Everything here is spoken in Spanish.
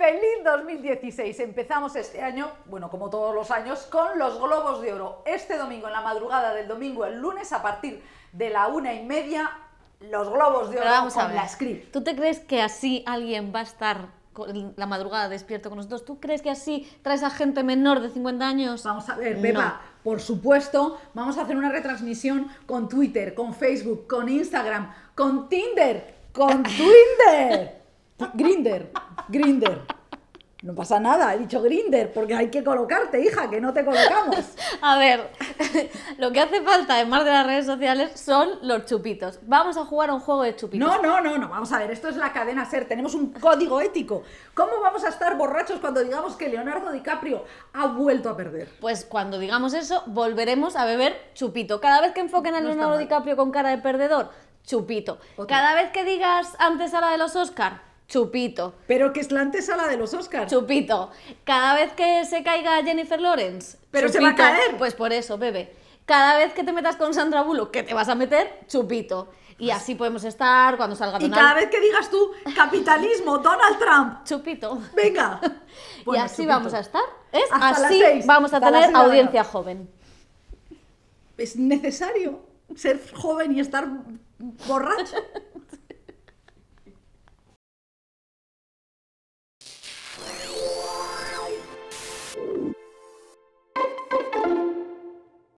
Feliz 2016. Empezamos este año, bueno, como todos los años, con los Globos de Oro. Este domingo, en la madrugada del domingo, el lunes, a partir de la una y media, los Globos de Oro vamos con a la script. ¿Tú te crees que así alguien va a estar la madrugada despierto con nosotros? ¿Tú crees que así traes a gente menor de 50 años? Vamos a ver, Pepa. Por supuesto, vamos a hacer una retransmisión con Twitter, con Facebook, con Instagram, con Tinder, con Twitter, Grinder. Grinder. No pasa nada, he dicho Grinder, porque hay que colocarte, hija, que no te colocamos. A ver, lo que hace falta, además de las redes sociales, son los chupitos. Vamos a jugar a un juego de chupitos. No, no, no, no, vamos a ver, esto es la cadena ser, tenemos un código ético. ¿Cómo vamos a estar borrachos cuando digamos que Leonardo DiCaprio ha vuelto a perder? Pues cuando digamos eso, volveremos a beber chupito. Cada vez que enfoquen a Leonardo DiCaprio con cara de perdedor, chupito. Cada vez que digas antes a la de los Oscar, Chupito. Pero que es la antesala de los Oscars. Chupito. Cada vez que se caiga Jennifer Lawrence. Pero se va a caer. Pues por eso, bebé. Cada vez que te metas con Sandra Bullock, que te vas a meter, chupito. Y pues así podemos estar cuando salga Donald. Y cada vez que digas tú, capitalismo, Donald Trump. Chupito. Venga. y así vamos a estar. ¿Es? así vamos a tener audiencia joven. Es necesario ser joven y estar borracho.